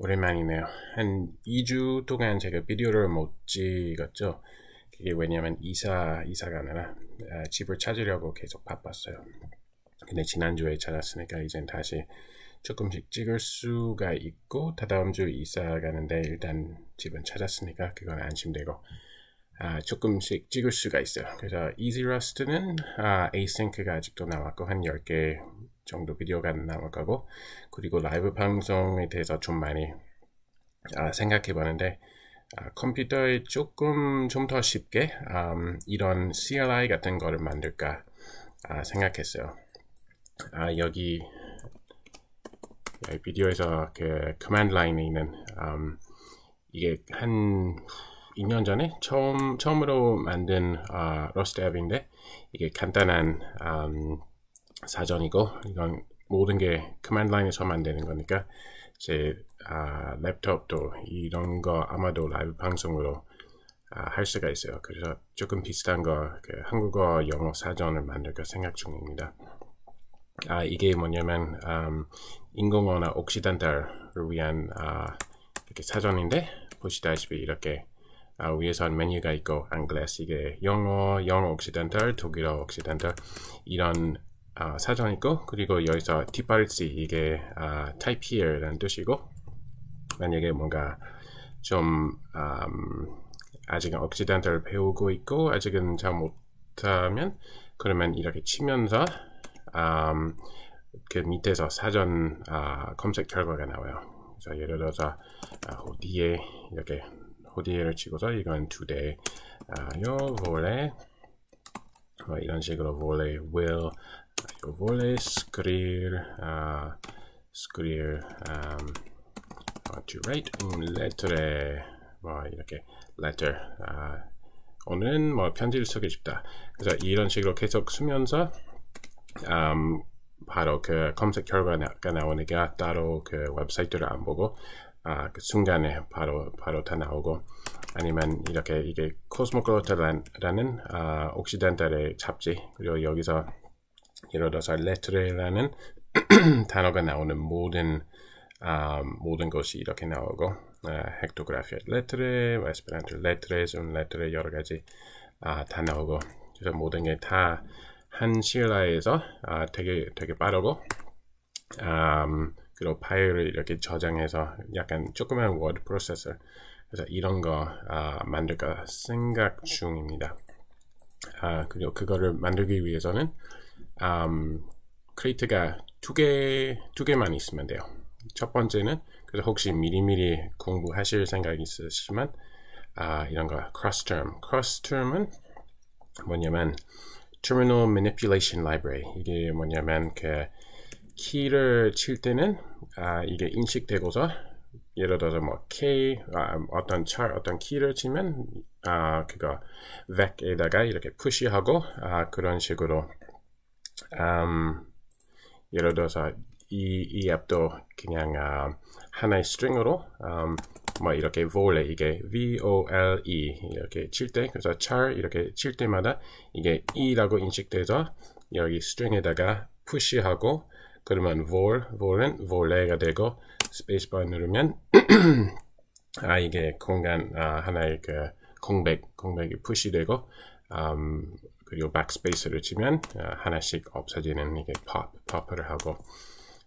오랜만이네요. 한 2주 동안 제가 비디오를 못 찍었죠. 그게 왜냐면 이사, 이사 가느라 아, 집을 찾으려고 계속 바빴어요. 근데 지난주에 찾았으니까 이젠 다시 조금씩 찍을 수가 있고, 다다음 주 이사 가는데 일단 집은 찾았으니까 그건 안심되고, 아, 조금씩 찍을 수가 있어요. 그래서 Easy Rust는 아, Async가 아직도 남았고, 한 10개 정도 비디오가 남을 거고, 그리고 라이브 방송에 대해서 좀 많이 아, 생각해 봤는데 아, 컴퓨터에 조금 좀 더 쉽게 음, 이런 CLI 같은 거를 만들까 아, 생각했어요. 아, 여기, 여기 비디오에서 그 커맨드 라인에 있는 음, 이게 한 2년 전에 처음 처음으로 만든 아, 러스트 앱인데 이게 간단한 음, 사전이고 이건 모든 게 커맨드 라인에서만 되는 거니까 제 아, 랩톱도 이런 거 아마도 라이브 방송으로 아, 할 수가 있어요. 그래서 조금 비슷한 거그 한국어 영어 사전을 만들까 생각 중입니다. 아, 이게 뭐냐면 음, 인공어나 옥시던탈을 위한 아, 이렇게 사전인데 보시다시피 이렇게 아, 위에선 메뉴가 있고 안글레스 이게 영어, 영어 옥시던탈 독일어 옥시던탈 이런 아, 사전 있고 그리고 여기서 뒷발치 이게 아, type here라는 뜻이고 만약에 뭔가 좀 음, 아직은 억지단탈를 배우고 있고 아직은 잘 못하면 그러면 이렇게 치면서 음, 그 밑에서 사전 아, 검색 결과가 나와요. 그래서 예를 들어서 아, 호디에 이렇게 호디에를 치고서 이건 today 아, 요 voley 뭐 이런 식으로 v o l will Scovole, scriere, uh, scriere, um, to write un lettere, 뭐 이렇게 letter, 아, 오늘은 뭐 편지를 쓰고 싶다. 그래서 이런 식으로 계속 쓰면서 um, 바로 그 검색 결과가 나오니까 따로 그 웹사이트를 안 보고 아, 그 순간에 바로 바로 다 나오고 아니면 이렇게 이게 코스모클로타라는 아, 옥시덴탈의 잡지 그리고 여기서 이러다서 letter라는 단어가 나오는 모든 um, 모든 것이 이렇게 나오고 아, 헥토그래피아 레트레, 에스페란토 레트레, 좀 레트레 여러 가지 아, 다 나오고 그래서 모든 게 다한 신라에서 아, 되게 되게 빠르고 아, 음, 그리고 파일을 이렇게 저장해서 약간 조그만 워드 프로세서 그래서 이런 거 아, 만들까 생각 중입니다. 아, 그리고 그거를 만들기 위해서는 음, 크레이트가 두 개, 두 개만 있으면 돼요. 첫 번째는, 그래서 혹시 미리미리 공부하실 생각이 있으시면, 아, 이런 거, cross term. cross term은 뭐냐면, terminal manipulation library. 이게 뭐냐면, 그, 키를 칠 때는, 아, 이게 인식되고서, 예를 들어서 뭐, K, 아, 어떤 찰, 어떤 키를 치면, 아, 그거, vec에다가 이렇게 푸시하고, 아, 그런 식으로, u 예를 들어서 이, 이 앱도 그냥 아, 하나의 스트링으로 음, 뭐 이렇게 vole 이게 v o l e 이렇게 칠 때 그래서 char 이렇게 칠 때마다 이게 e라고 인식돼서 여기 스트링에다가 푸시하고 그러면 vol vol은 vole가 되고 스페이스바 누르면 아 이게 공간 아, 하나의 그 공백 공백이 푸시되고 음, 그리고 backspace를 치면 어, 하나씩 없어지는 이게 pop, pop를 하고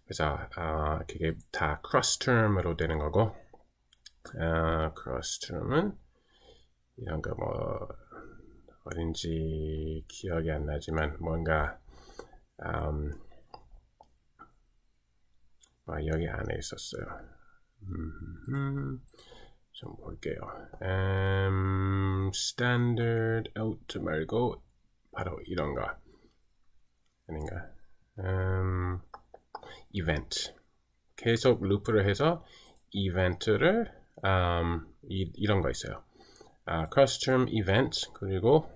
그래서 어, 그게 다 cross term으로 되는 거고 어, cross term은 이런 거뭐 어딘지 기억이 안 나지만 뭔가 음, 아, 여기 안에 있었어요. 음, 좀 볼게요. u 음, standard out 말고 바로 이런 거 아닌가 음, 이벤트 계속 루프를 해서 이벤트를 um, 음, 이, 런거 있어요 아, custom event 그리고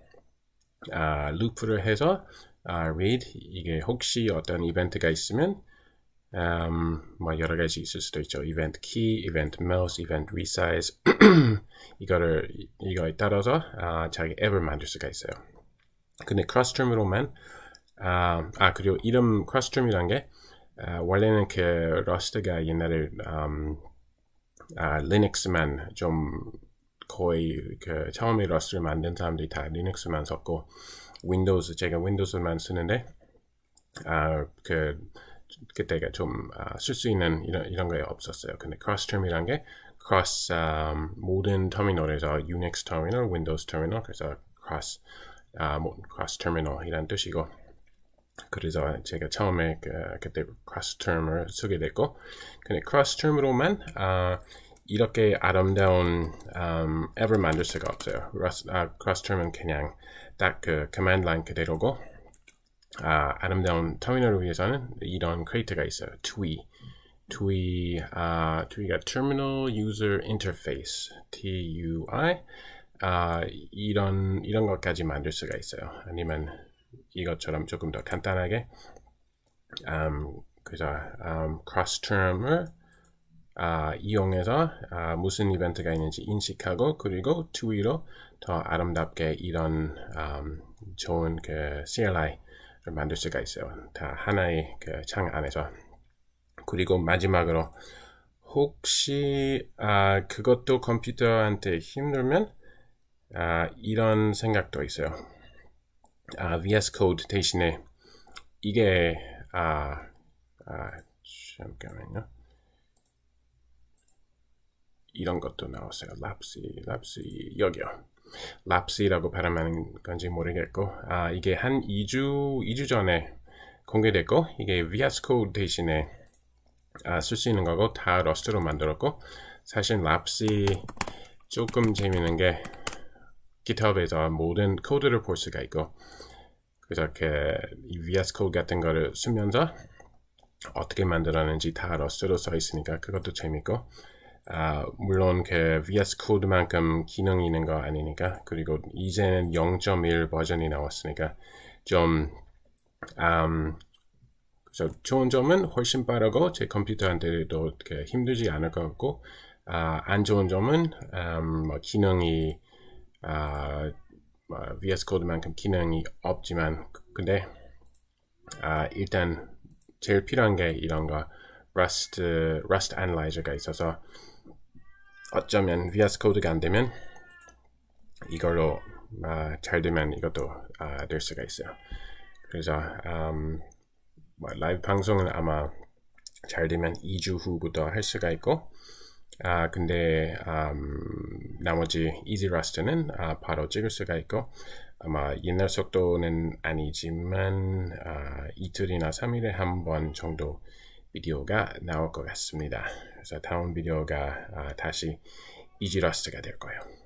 아, 루프를 해서 아, read 이게 혹시 어떤 이벤트가 있으면 u 음, 뭐 여러 가지 있을 수도 있죠 event key, event mouse, event resize 이거를 이거에 따라서 아, 자기 앱을 만들 수가 있어요 근데 크로스트림으로만 아, 아 그리고 이름 크로스트림이란 게 아, 원래는 그 러스트가 옛날에 음, 아, 리눅스만 좀 거의 그 처음에 러스트를 만든 사람들이 다 리눅스만 썼고 윈도우즈 제가 윈도우즈만 쓰는데 아, 그 그때가 좀 쓸수 아, 있는 이런 이런 게 없었어요. 근데 크로스트림이란 게 크로스 음, 아, 모든 터미널에서 유닉스 터미널, 윈도우즈 터미널 그래서 크로스 아, 뭐, cross terminal이란 뜻이고 그래서 제가 처음에 그, 그때 cross term을 쓰게 됐고 근데 cross term으로만 아, 이렇게 아름다운 um, 앱을 만들 수가 없어요. 아, cross term은 그냥 딱 그 command line 그대로고 아, 아름다운 터미널을 위해서는 이런 크레이트가 있어요. TUI. TUI, 아, TUI가 Terminal User Interface, TUI. 아, 이런 이런 것까지 만들 수가 있어요. 아니면 이것처럼 조금 더 간단하게 um, 음, 그죠? u 음, cross term을 아, 이용해서 아, 무슨 이벤트가 있는지 인식하고 그리고 트위로 더 아름답게 이런 u 음, 좋은 그 CLI를 만들 수가 있어요. 다 하나의 그 창 안에서 그리고 마지막으로 혹시 아, 그것도 컴퓨터한테 힘들면 아, 이런 생각도 있어요. 아, VS Code 대신에 이게 아, 아 잠깐만요. 이런 것도 나왔어요. 랍시, 랍시 여기요. 랍시라고 발음하는 건지 모르겠고 아 이게 한 2주 2주 전에 공개됐고 이게 VS Code 대신에 아, 쓸 수 있는 거고 다 러스트로 만들었고 사실 랍시 조금 재밌는 게 GitHub에서 모든 코드를 볼 수가 있고 그렇게 VS Code 같은 거를 쓰면서 어떻게 만들었는지 다 러스로 트써 있으니까 그것도 재밌고 아, 물론 그 VS Code만큼 기능이 있는 거 아니니까 그리고 이제는 0.1 버전이 나왔으니까 좀 음, 그래서 좋은 점은 훨씬 빠르고 제 컴퓨터한테도 힘들지 않을 것 같고 아, 안 좋은 점은 음, 뭐 기능이 아, 뭐, VS c o d e 만큼 기능이 없지만 그, 근데 아, 일단 제일 필요한 게 이런 거 Rust, Rust Analyzer가 있어서 어쩌면 VS c o d e 가안 되면 이걸로 아, 잘 되면 이것도 아, 될 수가 있어요. 그래서 음, 뭐, 라이브 방송은 아마 잘 되면 2주 후부터 할 수가 있고 아, 근데 음, 나머지 이지 라스트는 아, 바로 찍을 수가 있고 아마 옛날 속도는 아니지만 아, 이틀이나 3일에 한 번 정도 비디오가 나올 것 같습니다. 그래서 다음 비디오가 아, 다시 이지 라스트가 될 거예요.